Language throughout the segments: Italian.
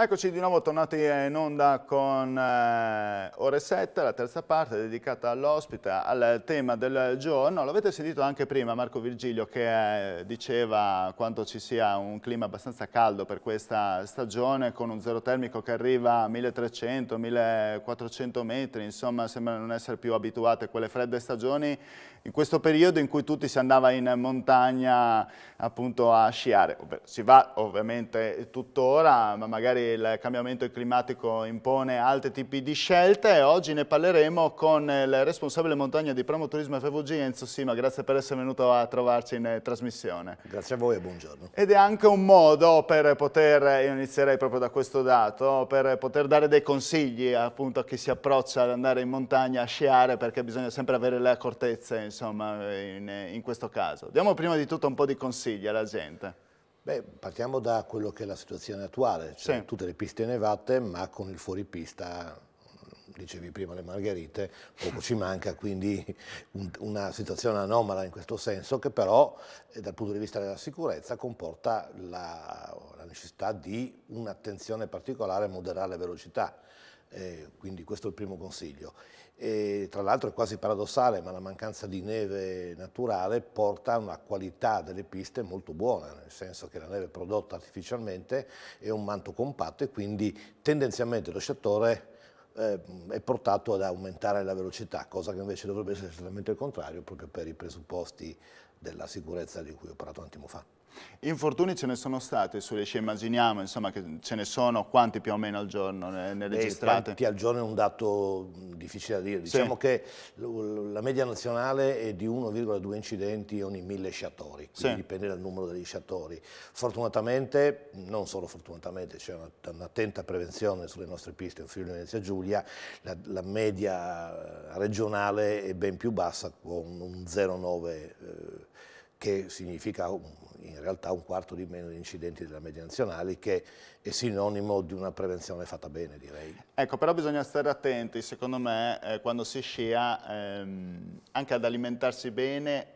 Eccoci di nuovo tornati in onda con eh, ore 7, la terza parte dedicata all'ospite, al tema del giorno. L'avete sentito anche prima Marco Virgilio che eh, diceva quanto ci sia un clima abbastanza caldo per questa stagione con un zero termico che arriva a 1300-1400 metri, insomma sembra non essere più abituate a quelle fredde stagioni in questo periodo in cui tutti si andava in montagna appunto a sciare. Si va ovviamente tuttora, ma magari il cambiamento climatico impone altri tipi di scelte. e Oggi ne parleremo con il responsabile montagna di Promoturismo FVG, Enzo Sima. Grazie per essere venuto a trovarci in eh, trasmissione. Grazie a voi e buongiorno. Ed è anche un modo per poter, eh, io inizierei proprio da questo dato, per poter dare dei consigli appunto a chi si approccia ad andare in montagna a sciare perché bisogna sempre avere le accortezze insomma in, in questo caso. Diamo prima di tutto un po' di consigli alla gente. Beh, partiamo da quello che è la situazione attuale, cioè sì. tutte le piste nevate ma con il fuoripista dicevi prima le margherite, poco ci manca, quindi un, una situazione anomala in questo senso che però eh, dal punto di vista della sicurezza comporta la, la necessità di un'attenzione particolare a moderare le velocità. Eh, quindi questo è il primo consiglio. E, tra l'altro è quasi paradossale, ma la mancanza di neve naturale porta a una qualità delle piste molto buona, nel senso che la neve prodotta artificialmente è un manto compatto e quindi tendenzialmente lo sciatore eh, è portato ad aumentare la velocità, cosa che invece dovrebbe essere esattamente il contrario proprio per i presupposti della sicurezza di cui ho parlato un attimo fa. Infortuni ce ne sono stati, se ci immaginiamo, insomma, che ce ne sono quanti più o meno al giorno ne, ne registrate? Quanti al giorno è un dato difficile da dire. Diciamo sì. che la media nazionale è di 1,2 incidenti ogni mille sciatori, quindi sì. dipende dal numero degli sciatori. Fortunatamente, non solo fortunatamente, c'è un'attenta prevenzione sulle nostre piste in Friuli Venezia Giulia, la, la, media eh, regionale è ben più bassa, con un 0,9 eh, che significa um, in realtà un quarto di meno di incidenti della media nazionale, che è sinonimo di una prevenzione fatta bene, direi. Ecco, però bisogna stare attenti, secondo me, eh, quando si scia, ehm, anche ad alimentarsi bene,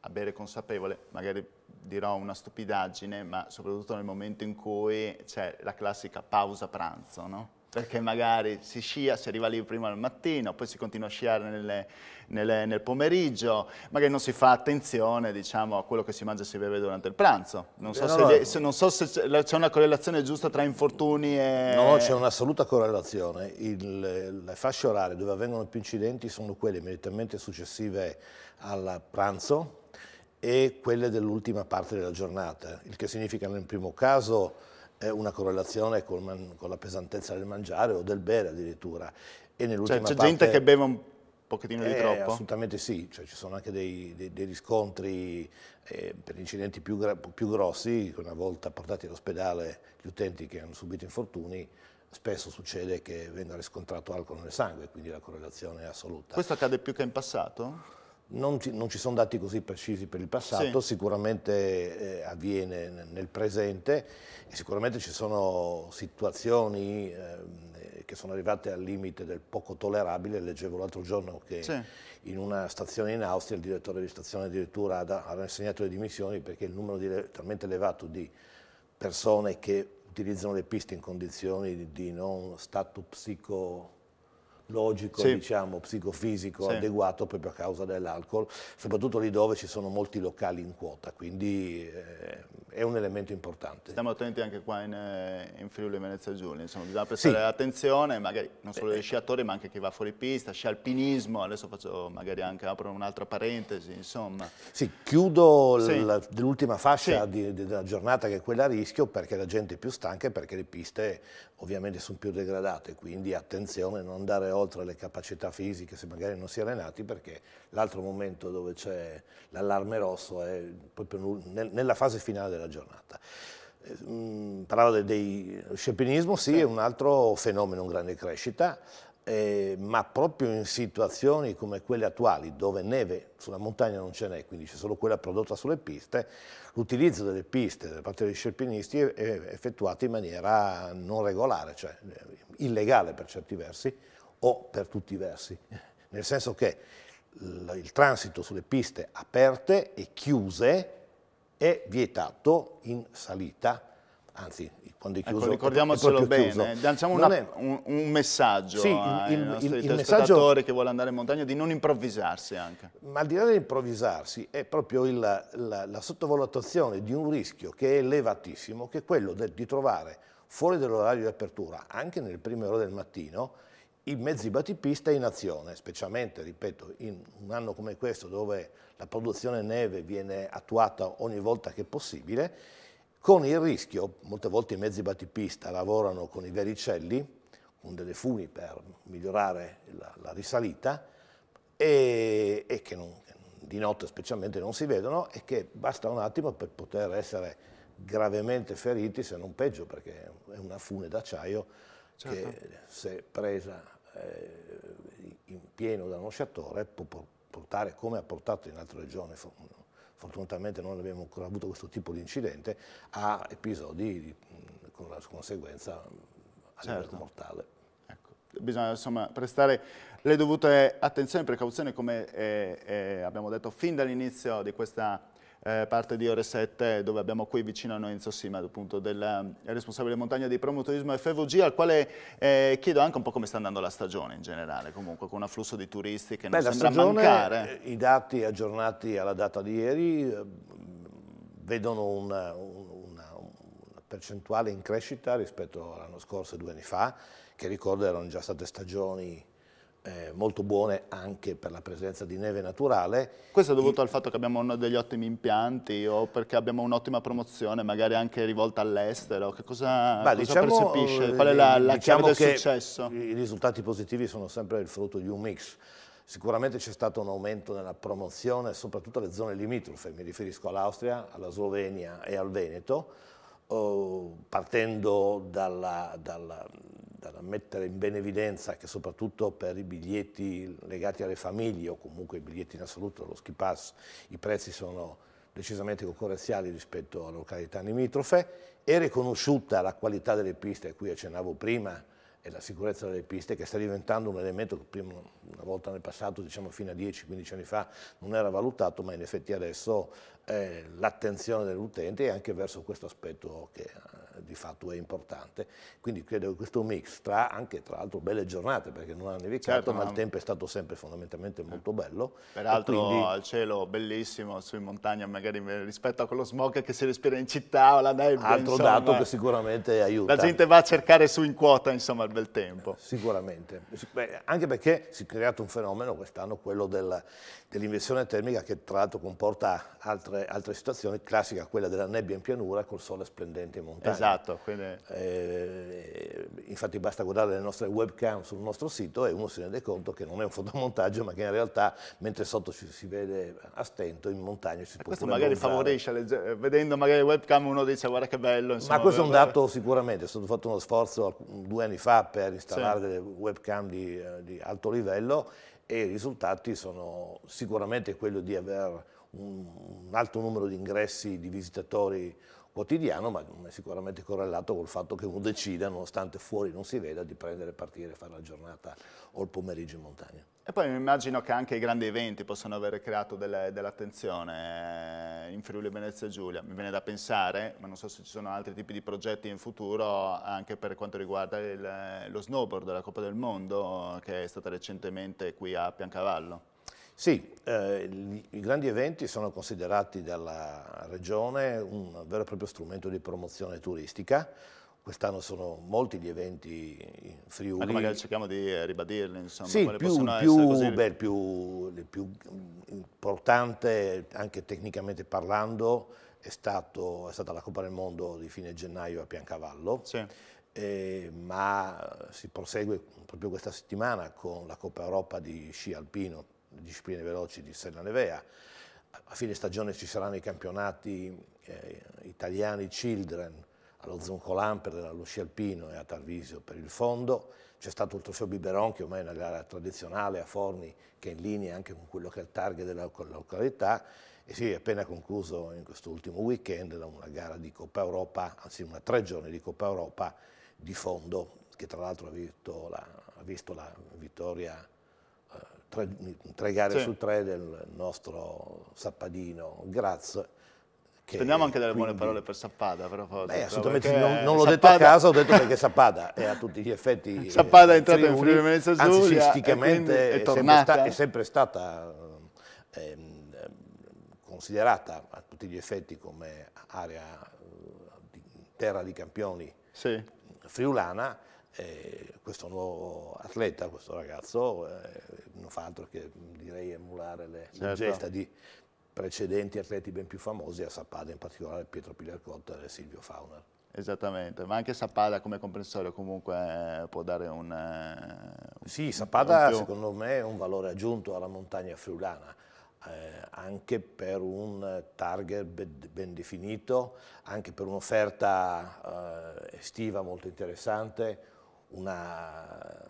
a bere consapevole, magari dirò una stupidaggine, ma soprattutto nel momento in cui c'è la classica pausa pranzo, no? perché magari si scia, si arriva lì prima al mattino, poi si continua a sciare nelle, nelle, nel pomeriggio, magari non si fa attenzione diciamo, a quello che si mangia e si beve durante il pranzo. Non so eh, se, no, so se c'è una correlazione giusta tra infortuni e... No, c'è un'assoluta correlazione. Il, le fasce orarie dove avvengono più incidenti sono quelle immediatamente successive al pranzo e quelle dell'ultima parte della giornata, il che significa nel primo caso una correlazione con, con, la pesantezza del mangiare o del bere addirittura. E nell'ultima cioè, c'è gente che beve un pochettino di eh, troppo? Assolutamente sì, cioè, ci sono anche dei, dei, dei riscontri eh, per incidenti più, più grossi, che una volta portati all'ospedale gli utenti che hanno subito infortuni, spesso succede che venga riscontrato alcol nel sangue, quindi la correlazione è assoluta. Questo accade più che in passato? Non ci, non ci, sono dati così precisi per il passato, sì. sicuramente eh, avviene nel presente e sicuramente ci sono situazioni eh, che sono arrivate al limite del poco tollerabile. Leggevo l'altro giorno che sì. in una stazione in Austria il direttore di stazione addirittura ha, ha rassegnato le dimissioni perché il numero di, talmente elevato di persone che utilizzano le piste in condizioni di, di non stato psico logico, sì. diciamo, psicofisico sì. adeguato proprio a causa dell'alcol, soprattutto lì dove ci sono molti locali in quota, quindi eh, è un elemento importante. Stiamo attenti anche qua in, eh, in Friuli Venezia Giulia, insomma, bisogna prestare sì. attenzione, magari non solo eh. agli sciatori, ma anche chi va fuori pista, sci alpinismo, adesso faccio magari anche apro un'altra parentesi, insomma. Sì, chiudo l'ultima fascia di, di, della giornata che è quella a rischio perché la gente è più stanca e perché le piste ovviamente sono più degradate, quindi attenzione a non dare oltre le capacità fisiche se magari non si è allenati, perché l'altro momento dove c'è l'allarme rosso è proprio nella fase finale della giornata. Ehm, parlavo del sciapinismo, sì, è un altro fenomeno in grande crescita, eh, ma proprio in situazioni come quelle attuali, dove neve sulla montagna non ce n'è, quindi c'è solo quella prodotta sulle piste, l'utilizzo delle piste da parte degli scerpinisti è effettuato in maniera non regolare, cioè eh, illegale per certi versi, o per tutti i versi, nel senso che il transito sulle piste aperte e chiuse è vietato in salita, anzi quando è ecco, chiuso ecco, ricordiamocelo è bene, lanciamo una, è... un, un, messaggio sì, ai il, nostri il, il messaggio, che vuole andare in montagna di non improvvisarsi anche. Ma al di là dell'improvvisarsi è proprio il, la, la sottovalutazione di un rischio che è elevatissimo, che è quello de, di trovare fuori dall'orario di apertura, anche nelle prime ore del mattino, i mezzi battipista in azione, specialmente, ripeto, in un anno come questo dove la produzione neve viene attuata ogni volta che possibile, con il rischio, molte volte i mezzi battipista lavorano con i vericelli, con delle funi per migliorare la, la risalita, e, e che non, di notte specialmente non si vedono e che basta un attimo per poter essere gravemente feriti, se non peggio, perché è una fune d'acciaio, certo. che se presa eh, in pieno da uno sciatore può portare, come ha portato in altre regioni, fortunatamente non abbiamo ancora avuto questo tipo di incidente, a episodi di, con la conseguenza a certo. mortale. Ecco, bisogna insomma prestare le dovute attenzioni e precauzioni come eh, eh, abbiamo detto fin dall'inizio di questa eh, parte di ore 7 dove abbiamo qui vicino a noi Enzo Sima, appunto del eh, responsabile montagna di Promoturismo FVG, al quale eh, chiedo anche un po' come sta andando la stagione in generale, comunque con un afflusso di turisti che Beh, non sembra stagione, mancare. Eh, I dati aggiornati alla data di ieri eh, vedono una, una, una percentuale in crescita rispetto all'anno scorso e due anni fa, che ricordo erano già state stagioni eh, molto buone anche per la presenza di neve naturale. Questo è dovuto e... al fatto che abbiamo degli ottimi impianti o perché abbiamo un'ottima promozione, magari anche rivolta all'estero? Che cosa, Beh, cosa diciamo, percepisce? Eh, Qual è la, la diciamo del successo? I risultati positivi sono sempre il frutto di un mix. Sicuramente c'è stato un aumento nella promozione, soprattutto alle zone limitrofe, mi riferisco all'Austria, alla Slovenia e al Veneto, oh, partendo dalla, dalla, da mettere in ben evidenza che soprattutto per i biglietti legati alle famiglie o comunque i biglietti in assoluto dello ski pass i prezzi sono decisamente concorrenziali rispetto alle località limitrofe, è riconosciuta la qualità delle piste a cui accennavo prima e la sicurezza delle piste che sta diventando un elemento che prima, una volta nel passato, diciamo fino a 10-15 anni fa, non era valutato, ma in effetti adesso eh, l'attenzione dell'utente è anche verso questo aspetto che di fatto è importante. Quindi credo che questo mix tra anche tra l'altro belle giornate perché non ha nevicato, certo, ma no. il tempo è stato sempre fondamentalmente molto bello. Peraltro quindi... al cielo bellissimo, sui in montagna magari rispetto a quello smog che si respira in città o la nebbia. Altro insomma, dato che sicuramente aiuta. La gente va a cercare su in quota insomma il bel tempo. Sicuramente, Beh, anche perché si è creato un fenomeno quest'anno, quello del, dell'inversione termica che tra l'altro comporta altre, altre situazioni, classica quella della nebbia in pianura col sole splendente in montagna. Esatto Esatto. Quindi... Eh, infatti basta guardare le nostre webcam sul nostro sito e uno si rende conto che non è un fotomontaggio, ma che in realtà mentre sotto ci si vede a stento, in montagna ci si e eh, può Questo magari montare. favorisce, vedendo magari le webcam uno dice guarda che bello. Insomma, ma questo è un dato sicuramente, è stato fatto uno sforzo due anni fa per installare sì. delle webcam di, eh, di alto livello e i risultati sono sicuramente quello di avere un, alto numero di ingressi di visitatori quotidiano, ma è sicuramente correlato col fatto che uno decida, nonostante fuori non si veda, di prendere e partire, fare la giornata o il pomeriggio in montagna. E poi mi immagino che anche i grandi eventi possano aver creato dell'attenzione eh, in Friuli Venezia Giulia. Mi viene da pensare, ma non so se ci sono altri tipi di progetti in futuro, anche per quanto riguarda il, lo snowboard, della Coppa del Mondo, che è stata recentemente qui a Piancavallo. Sì, eh, i grandi eventi sono considerati dalla Regione un vero e proprio strumento di promozione turistica, quest'anno sono molti gli eventi in Friuli. Anche magari cerchiamo di eh, ribadirli, insomma. Sì, più, più, beh, più, il più importante, anche tecnicamente parlando, è, stato, è, stata la Coppa del Mondo di fine gennaio a Piancavallo, sì. eh, ma si prosegue proprio questa settimana con la Coppa Europa di sci alpino discipline veloci di Senna Nevea. A fine stagione ci saranno i campionati eh, italiani Children allo Zoncolan per la Lucia Alpino e a Tarvisio per il fondo. C'è stato il trofeo Biberon che ormai è una gara tradizionale a Forni che è in linea anche con quello che è il target della località e si è appena concluso in questo ultimo weekend una gara di Coppa Europa, anzi una tre giorni di Coppa Europa di fondo che tra l'altro ha, ha visto la vittoria tre, tre gare sì. su tre del nostro Sappadino Graz. Prendiamo anche delle quindi, buone parole per Sappada, però. Beh, eh, assolutamente non, non l'ho detto a caso, ho detto perché Sappada è a tutti gli effetti. Sappada è entrata in Friuli Venezia Giulia. Anzi, è, è, sempre è, sempre stata eh, considerata a tutti gli effetti come area di eh, terra di campioni sì. friulana. Eh, questo nuovo atleta, questo ragazzo, eh, non fa altro che direi emulare le, certo. le gesta di precedenti atleti ben più famosi, a Sappada in particolare Pietro Pilarcotta e Silvio Fauner. Esattamente, ma anche Sappada come comprensorio comunque eh, può dare un... Eh, un sì, Sappada un secondo me è un valore aggiunto alla montagna friulana, eh, anche per un target ben, definito, anche per un'offerta eh, estiva molto interessante, una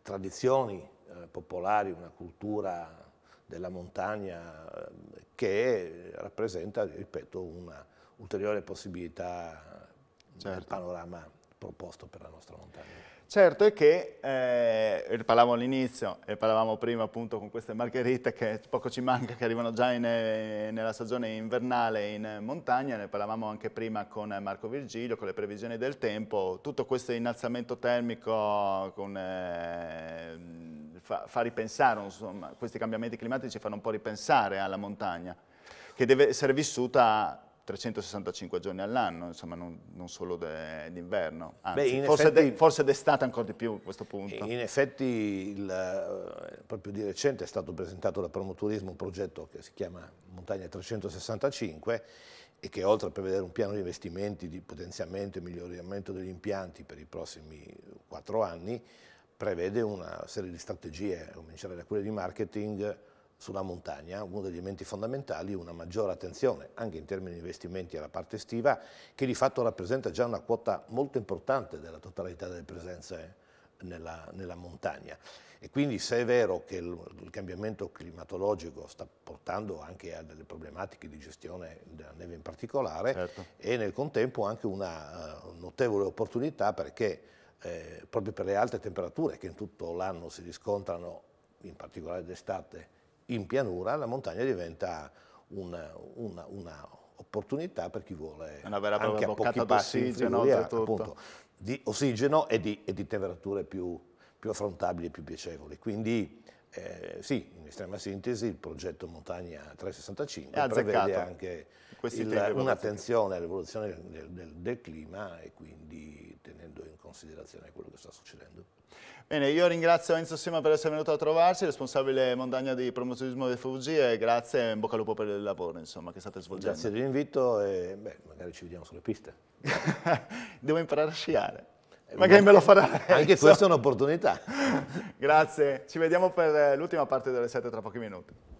tradizioni popolari, una cultura della montagna eh, che rappresenta, ripeto, un'ulteriore possibilità certo. nel panorama proposto per la nostra montagna. Certo è che, eh, parlavamo all'inizio e parlavamo prima appunto con queste margherite che poco ci manca, che arrivano già in, eh, nella stagione invernale in montagna, ne parlavamo anche prima con Marco Virgilio, con le previsioni del tempo, tutto questo innalzamento termico con... Eh, fa, fa ripensare, insomma, questi cambiamenti climatici fanno un po' ripensare alla montagna, che deve essere vissuta 365 giorni all'anno, insomma, non, non solo d'inverno, forse, d'estate ancora di più a questo punto. In effetti, il, eh, proprio di recente è stato presentato da Promoturismo un progetto che si chiama Montagna 365 e che oltre a prevedere un piano di investimenti di potenziamento e miglioramento degli impianti per i prossimi quattro anni, prevede una serie di strategie, a cominciare da quelle di marketing sulla montagna, uno degli elementi fondamentali è una maggiore attenzione anche in termini di investimenti alla parte estiva che di fatto rappresenta già una quota molto importante della totalità delle presenze nella, nella montagna e quindi se è vero che il, il, cambiamento climatologico sta portando anche a delle problematiche di gestione della neve in particolare certo. è nel contempo anche una uh, notevole opportunità perché eh, proprio per le alte temperature che in tutto l'anno si riscontrano, in particolare d'estate, in pianura, la montagna diventa una, una, una opportunità per chi vuole una vera anche a pochi passi in appunto, di ossigeno e di, e di temperature più, più, affrontabili e più piacevoli. Quindi eh, sì, in estrema sintesi il progetto Montagna 365 prevede anche il, un'attenzione all'evoluzione del, del, del clima e quindi tenendo in considerazione quello che sta succedendo. Bene, io ringrazio Enzo Sima per essere venuto a trovarsi, responsabile montagna di promozionismo dei Fugi e grazie e in bocca al lupo per il lavoro insomma, che state svolgendo. Grazie dell'invito e beh, magari ci vediamo sulle piste. Devo imparare a sciare. Eh, magari me lo farà. Anche questa è un'opportunità. grazie, ci vediamo per l'ultima parte delle sette tra pochi minuti.